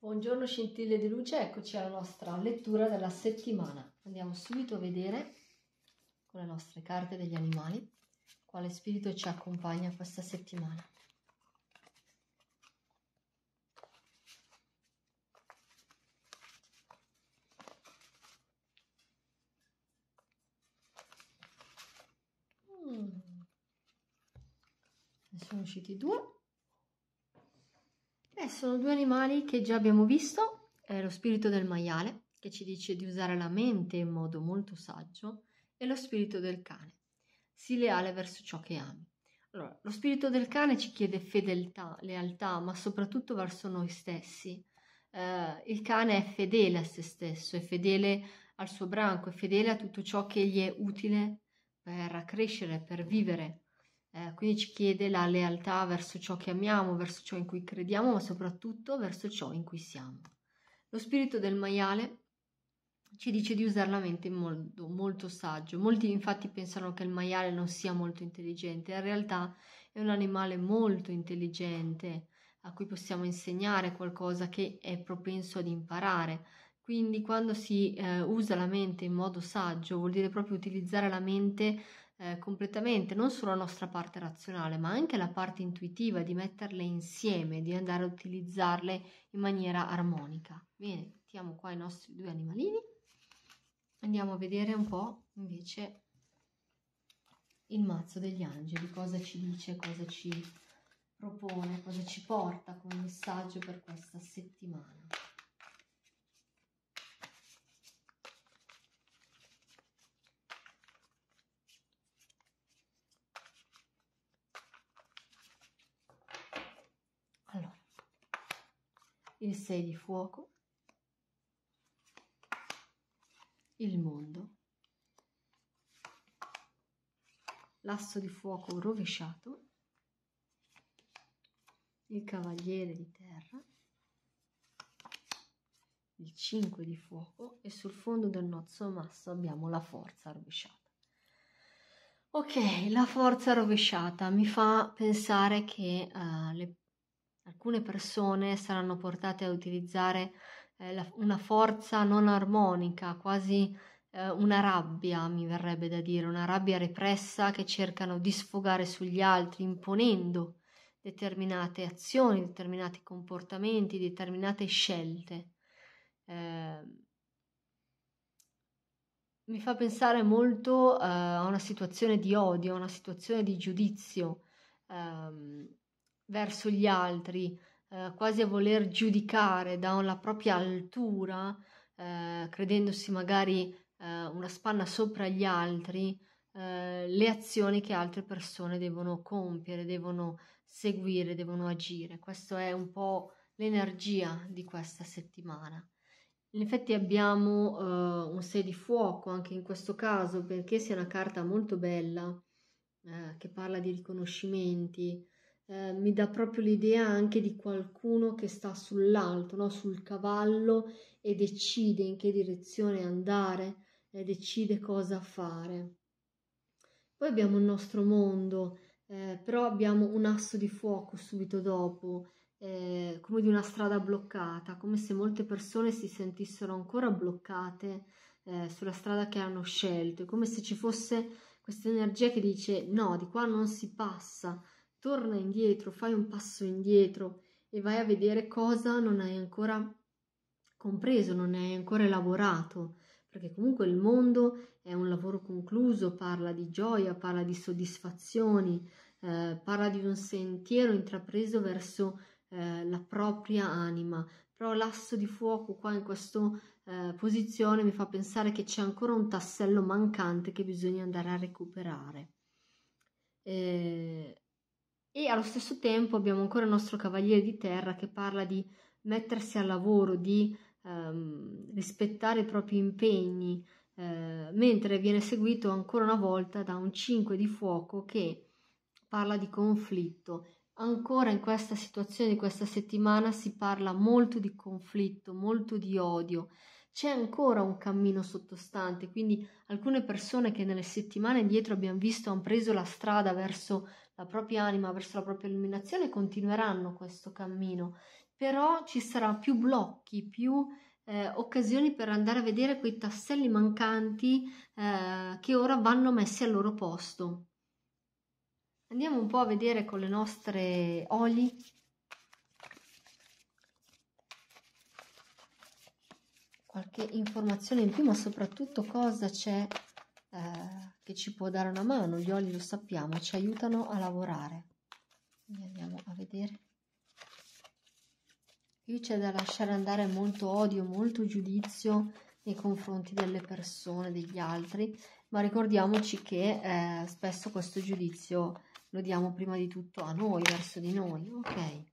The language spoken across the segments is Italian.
Buongiorno scintille di luce, eccoci alla nostra lettura della settimana. Andiamo subito a vedere con le nostre carte degli animali quale spirito ci accompagna questa settimana. Mm. Ne sono usciti due sono due animali che già abbiamo visto, è lo spirito del maiale che ci dice di usare la mente in modo molto saggio e lo spirito del cane, si leale verso ciò che ami. Allora, lo spirito del cane ci chiede fedeltà, lealtà, ma soprattutto verso noi stessi. Eh, il cane è fedele a se stesso, è fedele al suo branco, è fedele a tutto ciò che gli è utile per crescere, per vivere. Eh, quindi ci chiede la lealtà verso ciò che amiamo, verso ciò in cui crediamo, ma soprattutto verso ciò in cui siamo. Lo spirito del maiale ci dice di usare la mente in modo molto saggio. Molti infatti pensano che il maiale non sia molto intelligente, in realtà è un animale molto intelligente a cui possiamo insegnare qualcosa che è propenso ad imparare. Quindi quando si eh, usa la mente in modo saggio vuol dire proprio utilizzare la mente eh, completamente non solo la nostra parte razionale, ma anche la parte intuitiva, di metterle insieme, di andare a utilizzarle in maniera armonica. Bene, mettiamo qua i nostri due animalini. Andiamo a vedere un po' invece il mazzo degli angeli, cosa ci dice, cosa ci propone, cosa ci porta come messaggio per questa settimana. il 6 di fuoco, il mondo, l'asso di fuoco rovesciato, il cavaliere di terra, il 5 di fuoco e sul fondo del nozzo masso abbiamo la forza rovesciata. Ok, la forza rovesciata mi fa pensare che uh, le Alcune persone saranno portate a utilizzare eh, la, una forza non armonica, quasi eh, una rabbia, mi verrebbe da dire, una rabbia repressa che cercano di sfogare sugli altri, imponendo determinate azioni, determinati comportamenti, determinate scelte. Eh, mi fa pensare molto eh, a una situazione di odio, a una situazione di giudizio, ehm, verso gli altri, eh, quasi a voler giudicare da una propria altura, eh, credendosi magari eh, una spanna sopra gli altri, eh, le azioni che altre persone devono compiere, devono seguire, devono agire. Questa è un po' l'energia di questa settimana. In effetti abbiamo uh, un 6 di fuoco anche in questo caso perché sia una carta molto bella eh, che parla di riconoscimenti, Ehm, mi dà proprio l'idea anche di qualcuno che sta sull'alto, no? sul cavallo e decide in che direzione andare, e decide cosa fare. Poi abbiamo il nostro mondo, eh, però abbiamo un asso di fuoco subito dopo, eh, come di una strada bloccata, come se molte persone si sentissero ancora bloccate eh, sulla strada che hanno scelto, come se ci fosse questa energia che dice no, di qua non si passa, torna indietro, fai un passo indietro e vai a vedere cosa non hai ancora compreso, non hai ancora elaborato, perché comunque il mondo è un lavoro concluso, parla di gioia, parla di soddisfazioni, eh, parla di un sentiero intrapreso verso eh, la propria anima. Però l'asso di fuoco qua in questa eh, posizione mi fa pensare che c'è ancora un tassello mancante che bisogna andare a recuperare. Eh, e allo stesso tempo abbiamo ancora il nostro cavaliere di terra che parla di mettersi al lavoro, di ehm, rispettare i propri impegni, eh, mentre viene seguito ancora una volta da un 5 di fuoco che parla di conflitto. Ancora in questa situazione in questa settimana si parla molto di conflitto, molto di odio c'è ancora un cammino sottostante, quindi alcune persone che nelle settimane dietro abbiamo visto hanno preso la strada verso la propria anima, verso la propria illuminazione, continueranno questo cammino, però ci saranno più blocchi, più eh, occasioni per andare a vedere quei tasselli mancanti eh, che ora vanno messi al loro posto. Andiamo un po' a vedere con le nostre oli qualche informazione in più, ma soprattutto cosa c'è eh, che ci può dare una mano. Gli oli lo sappiamo, ci aiutano a lavorare. Quindi andiamo a vedere. Qui c'è da lasciare andare molto odio, molto giudizio nei confronti delle persone, degli altri, ma ricordiamoci che eh, spesso questo giudizio lo diamo prima di tutto a noi, verso di noi. Ok,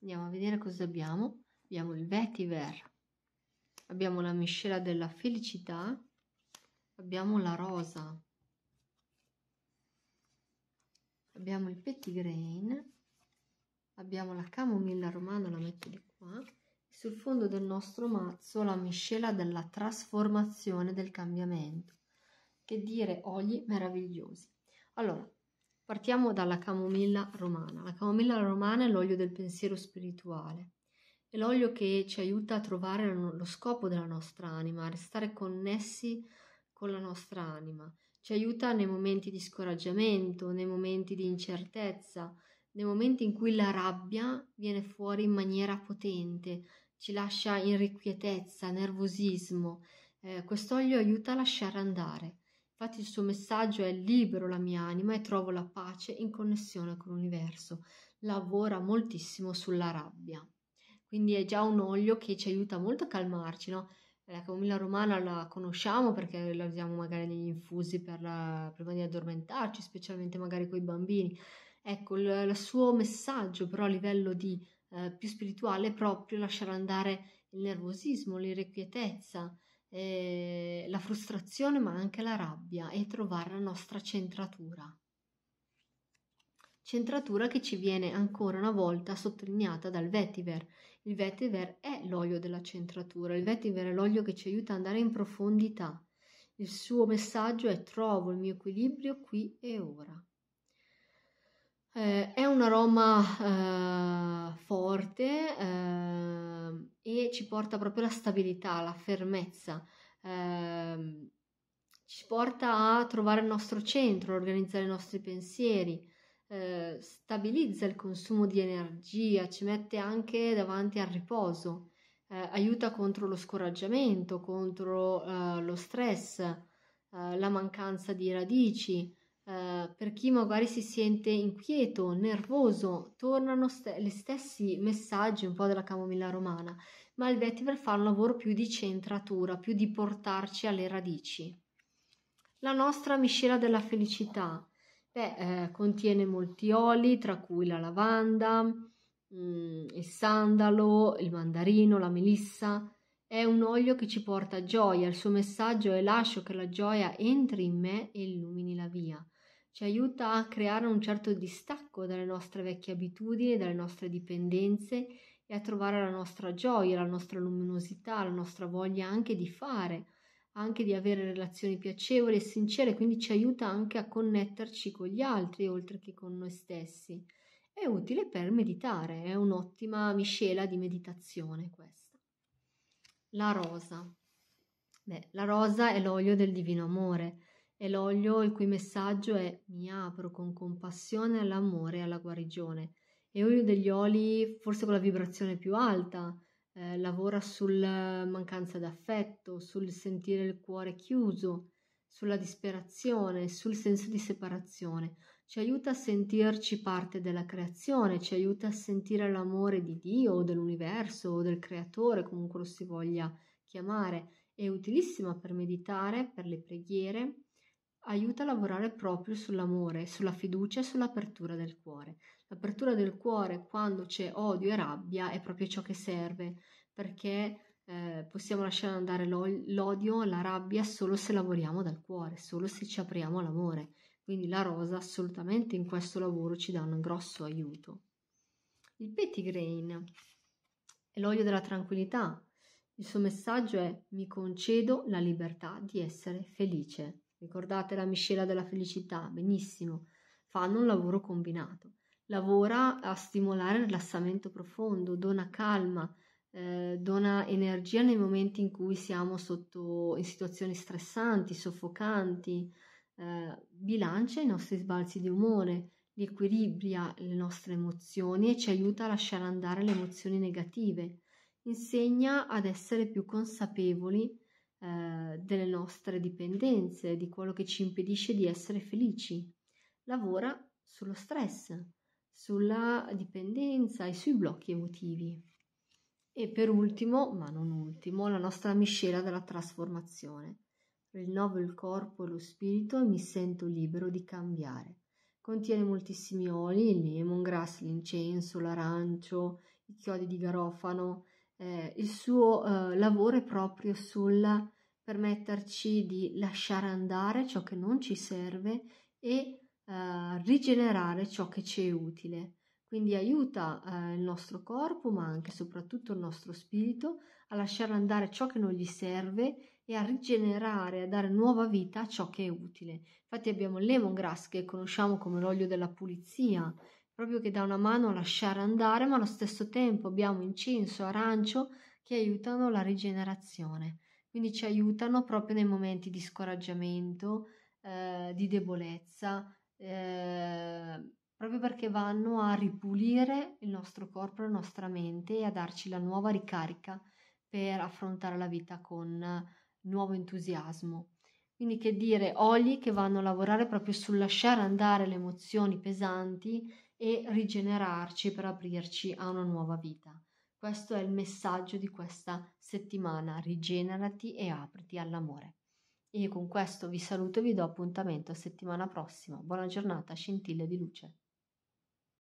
andiamo a vedere cosa abbiamo. Abbiamo il vetiver, abbiamo la miscela della felicità, abbiamo la rosa, abbiamo il petit grain, abbiamo la camomilla romana, la metto di qua, sul fondo del nostro mazzo la miscela della trasformazione, del cambiamento, che dire oli meravigliosi. Allora, partiamo dalla camomilla romana. La camomilla romana è l'olio del pensiero spirituale è l'olio che ci aiuta a trovare lo scopo della nostra anima, a restare connessi con la nostra anima. Ci aiuta nei momenti di scoraggiamento, nei momenti di incertezza, nei momenti in cui la rabbia viene fuori in maniera potente, ci lascia irrequietezza, nervosismo. Eh, quest'olio aiuta a lasciare andare. Infatti il suo messaggio è libero la mia anima e trovo la pace in connessione con l'universo. Lavora moltissimo sulla rabbia. Quindi è già un olio che ci aiuta molto a calmarci, no? La camomilla romana la conosciamo perché la usiamo magari negli infusi per, prima di addormentarci, specialmente magari con i bambini. Ecco, il, il, suo messaggio però a livello di, eh, più spirituale è proprio lasciare andare il nervosismo, l'irrequietezza, eh, la frustrazione ma anche la rabbia e trovare la nostra centratura centratura che ci viene ancora una volta sottolineata dal vetiver. Il vetiver è l'olio della centratura, il vetiver è l'olio che ci aiuta ad andare in profondità. Il suo messaggio è trovo il mio equilibrio qui e ora. Eh, è un aroma eh, forte eh, e ci porta proprio la stabilità, la fermezza, ehm, ci porta a trovare il nostro centro, a organizzare i nostri pensieri, eh, stabilizza il consumo di energia, ci mette anche davanti al riposo, eh, aiuta contro lo scoraggiamento, contro eh, lo stress, eh, la mancanza di radici. Eh, per chi magari si sente inquieto, nervoso, tornano st- gli stessi messaggi un po' della camomilla romana, ma il vetiver fa un lavoro più di centratura, più di portarci alle radici. La nostra miscela della felicità, Beh, eh, contiene molti oli, tra cui la lavanda, mh, mm, il sandalo, il mandarino, la melissa. È un olio che ci porta gioia, il suo messaggio è lascio che la gioia entri in me e illumini la via. Ci aiuta a creare un certo distacco dalle nostre vecchie abitudini, dalle nostre dipendenze e a trovare la nostra gioia, la nostra luminosità, la nostra voglia anche di fare anche di avere relazioni piacevoli e sincere, quindi ci aiuta anche a connetterci con gli altri oltre che con noi stessi. È utile per meditare, è un'ottima miscela di meditazione questa. La rosa. Beh, la rosa è l'olio del divino amore, è l'olio il cui messaggio è mi apro con compassione all'amore e alla guarigione. È uno degli oli forse con la vibrazione più alta, eh, lavora sulla mancanza d'affetto, sul sentire il cuore chiuso, sulla disperazione, sul senso di separazione. Ci aiuta a sentirci parte della creazione, ci aiuta a sentire l'amore di Dio o dell'universo o del creatore, comunque lo si voglia chiamare. È utilissima per meditare, per le preghiere, aiuta a lavorare proprio sull'amore, sulla fiducia e sull'apertura del cuore. L'apertura del cuore quando c'è odio e rabbia è proprio ciò che serve, perché eh, possiamo lasciare andare l'odio, la rabbia solo se lavoriamo dal cuore, solo se ci apriamo all'amore. Quindi la rosa assolutamente in questo lavoro ci dà un grosso aiuto. Il pettigrain è l'olio della tranquillità. Il suo messaggio è mi concedo la libertà di essere felice. Ricordate la miscela della felicità? Benissimo, fanno un lavoro combinato. Lavora a stimolare il rilassamento profondo, dona calma, eh, dona energia nei momenti in cui siamo sotto, in situazioni stressanti, soffocanti, eh, bilancia i nostri sbalzi di umore, li equilibra le nostre emozioni e ci aiuta a lasciare andare le emozioni negative. Insegna ad essere più consapevoli eh, delle nostre dipendenze, di quello che ci impedisce di essere felici. Lavora sullo stress, sulla dipendenza e sui blocchi emotivi. E per ultimo, ma non ultimo, la nostra miscela della trasformazione. Rinnovo il corpo e lo spirito e mi sento libero di cambiare. Contiene moltissimi oli, il l'emongrass, l'incenso, l'arancio, i chiodi di garofano, eh, il suo eh, lavoro è proprio sul permetterci di lasciare andare ciò che non ci serve e eh, rigenerare ciò che ci è utile. Quindi aiuta eh, il nostro corpo, ma anche e soprattutto il nostro spirito, a lasciare andare ciò che non gli serve e a rigenerare, a dare nuova vita a ciò che è utile. Infatti abbiamo il lemongrass che conosciamo come l'olio della pulizia, proprio che dà una mano a lasciare andare, ma allo stesso tempo abbiamo incenso, arancio che aiutano la rigenerazione, quindi ci aiutano proprio nei momenti di scoraggiamento, eh, di debolezza, eh, proprio perché vanno a ripulire il nostro corpo, la nostra mente e a darci la nuova ricarica per affrontare la vita con nuovo entusiasmo. Quindi che dire, oli che vanno a lavorare proprio sul lasciare andare le emozioni pesanti e rigenerarci per aprirci a una nuova vita. Questo è il messaggio di questa settimana, rigenerati e apriti all'amore. E con questo vi saluto e vi do appuntamento settimana prossima. Buona giornata, scintille di luce.